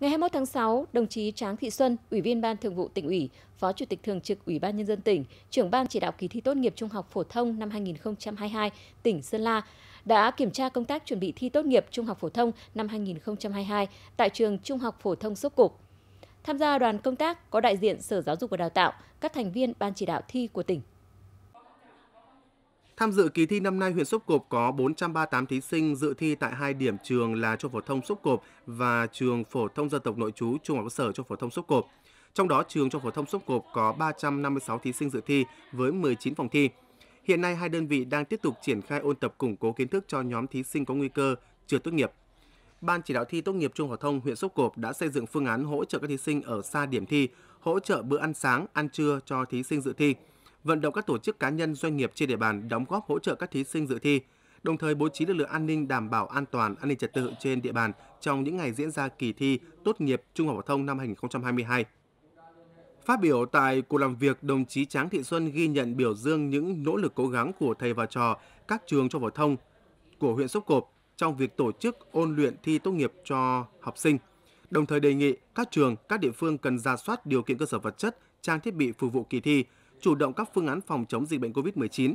Ngày 21 tháng 6, đồng chí Tráng Thị Xuân, Ủy viên Ban Thường vụ tỉnh ủy, Phó Chủ tịch Thường trực Ủy ban Nhân dân tỉnh, trưởng ban chỉ đạo kỳ thi tốt nghiệp trung học phổ thông năm 2022 tỉnh Sơn La đã kiểm tra công tác chuẩn bị thi tốt nghiệp trung học phổ thông năm 2022 tại trường Trung học phổ thông Sốc Cục. Tham gia đoàn công tác có đại diện Sở Giáo dục và Đào tạo, các thành viên ban chỉ đạo thi của tỉnh. Tham dự kỳ thi năm nay, huyện Sốp Cộp có 438 thí sinh dự thi tại hai điểm trường là Trung phổ thông Sốp Cộp và trường phổ thông dân tộc nội trú Trung học cơ sở Trung phổ thông Sốp Cộp. Trong đó, trường Trung phổ thông Sốp Cộp có 356 thí sinh dự thi với 19 phòng thi. Hiện nay, hai đơn vị đang tiếp tục triển khai ôn tập củng cố kiến thức cho nhóm thí sinh có nguy cơ chưa tốt nghiệp. Ban chỉ đạo thi tốt nghiệp trung học thông huyện Sốp Cộp đã xây dựng phương án hỗ trợ các thí sinh ở xa điểm thi, hỗ trợ bữa ăn sáng, ăn trưa cho thí sinh dự thi vận động các tổ chức cá nhân doanh nghiệp trên địa bàn đóng góp hỗ trợ các thí sinh dự thi, đồng thời bố trí lực lượng an ninh đảm bảo an toàn an ninh trật tự trên địa bàn trong những ngày diễn ra kỳ thi tốt nghiệp trung học phổ thông năm 2022. Phát biểu tại cuộc làm việc, đồng chí Tráng Thị Xuân ghi nhận biểu dương những nỗ lực cố gắng của thầy và trò các trường trung học phổ thông của huyện Sóc Cộp trong việc tổ chức ôn luyện thi tốt nghiệp cho học sinh. Đồng thời đề nghị các trường, các địa phương cần ra soát điều kiện cơ sở vật chất, trang thiết bị phục vụ kỳ thi, chủ động các phương án phòng chống dịch bệnh COVID-19,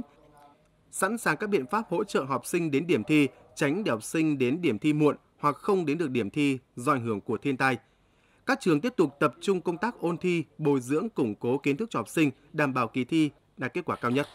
sẵn sàng các biện pháp hỗ trợ học sinh đến điểm thi, tránh để học sinh đến điểm thi muộn hoặc không đến được điểm thi do ảnh hưởng của thiên tai. Các trường tiếp tục tập trung công tác ôn thi, bồi dưỡng củng cố kiến thức cho học sinh, đảm bảo kỳ thi đạt kết quả cao nhất.